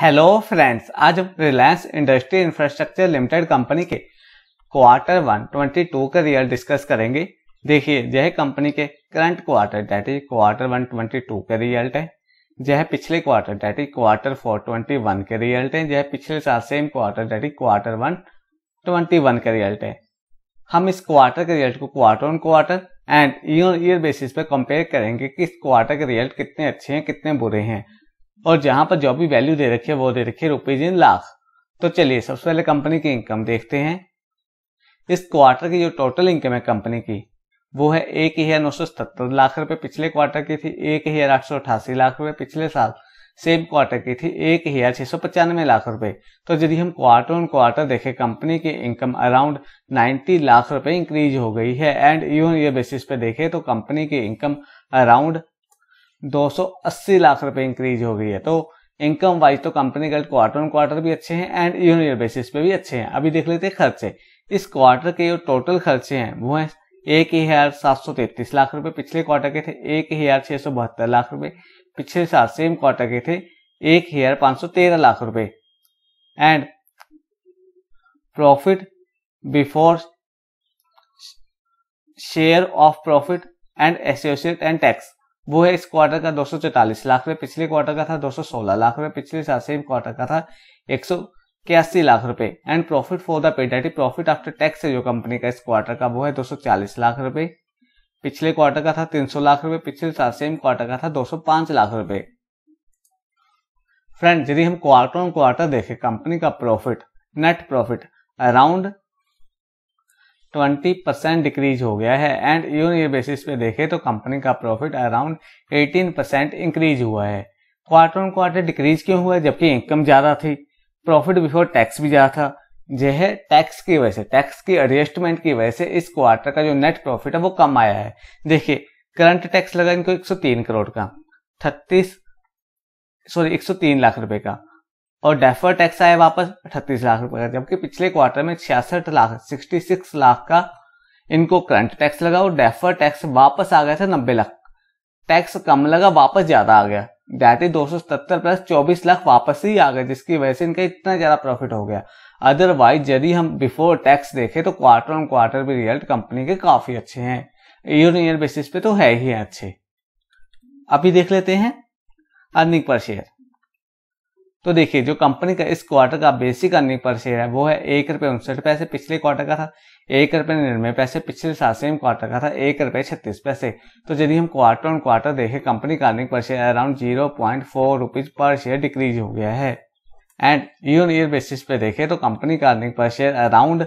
hello friends आज हम Reliance industry infrastructure limited company के क्वार्टर वन ट्वेंटी टू का रियल डिस्कस करेंगे देखिए यह कंपनी के current quarter date quarter one twenty two का रिजल्ट है यह पिछले quarter date quarter four twenty one के रिजल्ट है यह पिछले साल same quarter date quarter one twenty one का रिजल्ट है हम इस क्वार्टर के रिजल्ट को quarter on quarter and year year basis पर कंपेयर करेंगे कि इस क्वार्टर के रिजल्ट कितने अच्छे हैं कितने बुरे हैं और जहां पर जो भी वैल्यू दे रखी है वो दे रखी है रुपीज इन लाख तो चलिए सबसे पहले कंपनी की इनकम देखते हैं इस क्वार्टर की जो टोटल इनकम है कंपनी की वो है एक हजार नौ सौ सतर लाख रुपए पिछले क्वार्टर की थी एक हजार आठ सौ अठासी लाख रुपए पिछले साल सेम क्वार्टर की थी एक हजार छह सौ पचानवे लाख रुपए तो यदि हम क्वार्टर ऑन क्वार्टर देखें कंपनी की इनकम अराउंड नाइन्टी लाख रुपए इंक्रीज हो गई है एंड यून ये बेसिस पे देखें तो कंपनी की इनकम अराउंड 280 लाख रुपए इंक्रीज हो गई है तो इनकम वाइज तो कंपनी के क्वार्टर ऑन क्वार्टर भी अच्छे हैं एंड ईयर ईयर बेसिस पे भी अच्छे हैं अभी देख लेते हैं खर्चे इस क्वार्टर के जो टोटल खर्चे हैं वो हैं एक हजार सात सौ तैतीस लाख रुपए पिछले क्वार्टर के थे एक हजार छह सौ बहत्तर लाख रुपए पिछले साल सेम क्वार्टर के थे एक हजार पांच सौ तेरह लाख रुपए and profit before share of profit and associate and tax वो है इस क्वार्टर का दो लाख रुपए पिछले क्वार्टर का था 216 लाख रुपए पिछले साल सेम क्वार्टर का था एक इक्यासी लाख रुपए एंड प्रॉफिट फॉर द पेडेटी प्रॉफिट आफ्टर टैक्स है जो कंपनी का इस क्वार्टर का वो है 240 लाख रुपए पिछले क्वार्टर का था 300 लाख रुपए पिछले साल सेम क्वार्टर का था 205 लाख रुपए फ्रेंड यदि हम क्वार्टर ऑन क्वार्टर देखें कंपनी का profit net profit around twenty percent decrease हो गया है एंड यून ईयर बेसिस पे देखें तो कंपनी का profit around eighteen percent increase हुआ है क्वार्टर ऑन क्वार्टर डिक्रीज क्यों हुआ है जबकि इनकम ज़्यादा थी प्रॉफिट बिफोर टैक्स भी ज़्यादा था जो है टैक्स की वजह से टैक्स की एडजस्टमेंट की वजह से इस क्वार्टर का जो नेट प्रॉफिट है वो कम आया है देखिए करंट टैक्स लगा इनको 103 करोड़ का 36 सॉरी 103 लाख रुपए का और डेफर टैक्स आया वापस अठतीस लाख रुपए का जबकि पिछले क्वार्टर में छियासठ लाख सिक्सटी सिक्स लाख का इनको करंट टैक्स लगा और डेफर टैक्स वापस आ गया था नब्बे लाख टैक्स कम लगा वापस ज्यादा आ गया जाते दो सौ सत्तर प्लस चौबीस लाख वापस ही आ गए जिसकी वजह से इनका इतना ज्यादा प्रॉफिट हो गया अदरवाइज यदि हम बिफोर टैक्स देखें तो क्वार्टर ऑन क्वार्टर भी रिजल्ट कंपनी के काफी अच्छे हैं ईयर ईयर बेसिस पे तो है ही अच्छे अभी देख लेते हैं अर्निंग पर शेयर तो देखिए जो कंपनी का इस क्वार्टर का बेसिक अर्निंग पर शेयर है वो है एक रुपये उनसठ पैसे पिछले क्वार्टर का था एक रुपये निन्यानवे पैसे पिछले साल सेम क्वार्टर का था एक रुपये छत्तीस पैसे तो यदि हम क्वार्टर ऑन क्वार्टर देखें कंपनी का earning per share around zero point four rupees per share decrease हो गया है and year on year basis पे देखे तो कंपनी का earning per share around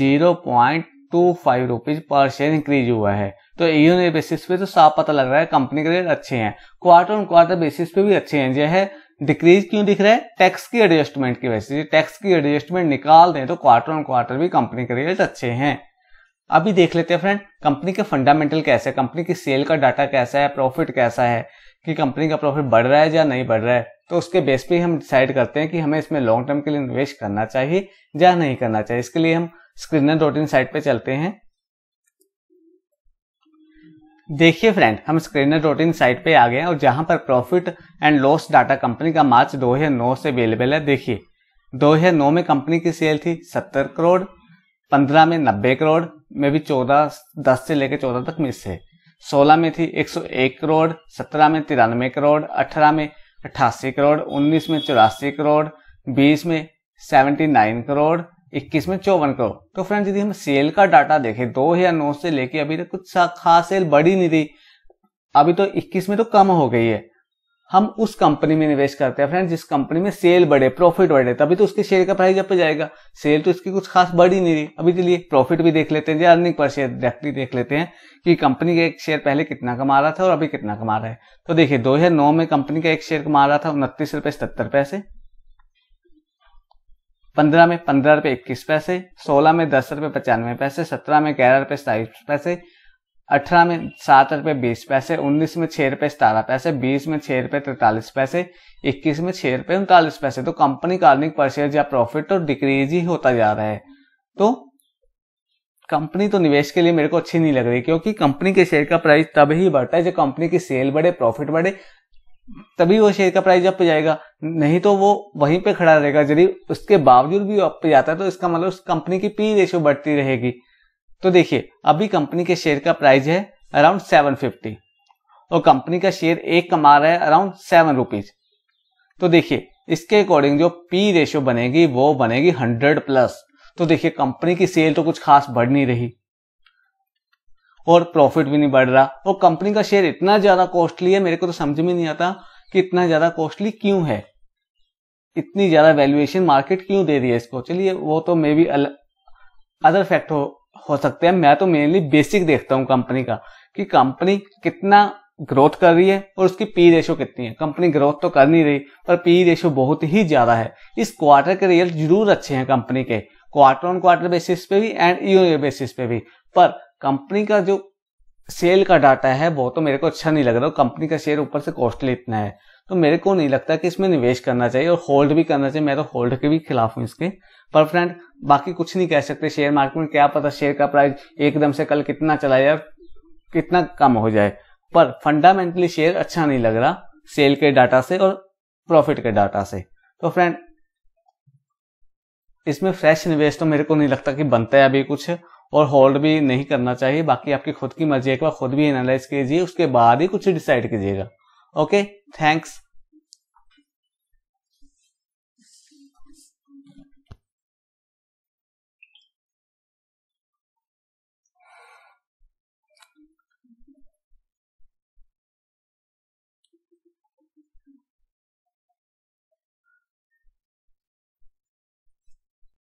zero point two five rupees per share increase हुआ है तो ईयर बेसिस पे तो साफ पता लग रहा है कंपनी के रेट अच्छे हैं क्वार्टर ऑन क्वार्टर बेसिस पे भी अच्छे हैं जो है डिक्रीज क्यों दिख रहा है टैक्स की एडजस्टमेंट की वजह से टैक्स की एडजस्टमेंट निकाल दें तो क्वार्टर ऑन क्वार्टर भी कंपनी के रिजल्ट अच्छे हैं अभी देख लेते हैं फ्रेंड कंपनी के फंडामेंटल कैसे है कंपनी की सेल का डाटा कैसा है प्रॉफिट कैसा है कि कंपनी का प्रॉफिट बढ़ रहा है या नहीं बढ़ रहा है तो उसके बेस पे हम डिसाइड करते हैं कि हमें इसमें लॉन्ग टर्म के लिए निवेश करना चाहिए या नहीं करना चाहिए इसके लिए हम स्क्रीनर डॉट इन साइट पे चलते हैं देखिए फ्रेंड हम स्क्रीनर इन साइट पे आ गए हैं और जहां पर profit and loss data company का मार्च 2009 से अवेलेबल है देखिए 2009 में कंपनी की सेल थी 70 करोड़ 15 में 90 करोड़ में भी 14 10 से लेकर 14 तक मिस है 16 में थी 101 करोड़ 17 में तिरानवे करोड़ 18 में अट्ठासी करोड़ 19 में चौरासी करोड़ 20 में 79 करोड़ इक्कीस में चौवन करोड़ तो फ्रेंड्स यदि हम सेल का डाटा देखें दो हजार नौ से लेके अभी तक कुछ खास सेल बढ़ी नहीं रही अभी तो इक्कीस में तो कम हो गई है हम उस कंपनी में निवेश करते हैं फ्रेंड्स जिस कंपनी में सेल बढ़े प्रॉफिट बढ़े तभी तो उसके शेयर का प्राइस जब पे जाएगा सेल तो इसकी कुछ खास बढ़ी नहीं रही अभी चलिए प्रॉफिट भी देख लेते हैं या अर्निंग पर शेयर डायरेक्टली देख लेते हैं कि कंपनी का एक शेयर पहले कितना कमा रहा था और अभी कितना कमा रहा है तो देखिए दो में कंपनी का एक शेयर कमा रहा था उनतीस रुपए सत्तर पैसे पंद्रह में पंद्रह रुपये इक्कीस पैसे सोलह में दस रुपये पचानवे पैसे सत्रह में ग्यारह रुपये सताईस पैसे अठारह में सात रुपये बीस पैसे उन्नीस में छः रुपये सतारह पैसे बीस में छः रुपये तैतालीस पैसे इक्कीस में छः रुपये उनतालीस पैसे तो कंपनी का अर्निंग पर शेयर या प्रॉफिट तो डिक्रीज ही होता जा रहा है तो कंपनी तो निवेश के लिए मेरे को अच्छी नहीं लग रही क्योंकि कंपनी के शेयर का प्राइस तब ही बढ़ता है जब कंपनी की सेल बढ़े प्रॉफिट बढ़े तभी वो शेयर का प्राइस अप जाएगा नहीं तो वो वहीं पे खड़ा रहेगा यदि उसके बावजूद भी अप पे जाता है तो इसका मतलब उस कंपनी की पी रेशियो बढ़ती रहेगी तो देखिए अभी कंपनी के शेयर का प्राइस है अराउंड सेवन फिफ्टी और कंपनी का शेयर एक कमा रहा है अराउंड सेवन रुपीज तो देखिए इसके अकॉर्डिंग जो पी रेशियो बनेगी वो बनेगी हंड्रेड प्लस तो देखिए कंपनी की सेल तो कुछ खास बढ़ नहीं रही और प्रॉफिट भी नहीं बढ़ रहा और तो कंपनी का शेयर इतना ज्यादा कॉस्टली है मेरे को तो समझ में नहीं आता कि इतना ज्यादा कॉस्टली क्यों है इतनी ज्यादा वैल्यूएशन मार्केट क्यों दे रही है इसको चलिए वो तो मे बी अदर फैक्ट हो, हो सकते हैं मैं तो मेनली बेसिक देखता हूँ कंपनी का कि कंपनी कितना ग्रोथ कर रही है और उसकी पी रेशो कितनी है कंपनी ग्रोथ तो कर नहीं रही पर पी रेशो बहुत ही ज्यादा है इस क्वार्टर के रिजल्ट जरूर अच्छे हैं कंपनी के क्वार्टर ऑन क्वार्टर बेसिस पे भी एंड ईयर बेसिस पे भी पर कंपनी का जो सेल का डाटा है वो तो मेरे को अच्छा नहीं लग रहा कंपनी का शेयर ऊपर से कॉस्टली इतना है तो मेरे को नहीं लगता कि इसमें निवेश करना चाहिए और होल्ड भी करना चाहिए मैं तो होल्ड के भी खिलाफ हूँ इसके पर फ्रेंड बाकी कुछ नहीं कह सकते शेयर मार्केट में क्या पता शेयर का प्राइस एकदम से कल कितना चला जाए कितना कम हो जाए पर फंडामेंटली शेयर अच्छा नहीं लग रहा सेल के डाटा से और प्रॉफिट के डाटा से तो फ्रेंड इसमें फ्रेश निवेश तो मेरे को नहीं लगता कि बनता है अभी कुछ और होल्ड भी नहीं करना चाहिए बाकी आपकी खुद की मर्जी एक बार खुद भी एनालाइज कीजिए उसके बाद ही कुछ डिसाइड कीजिएगा ओके थैंक्स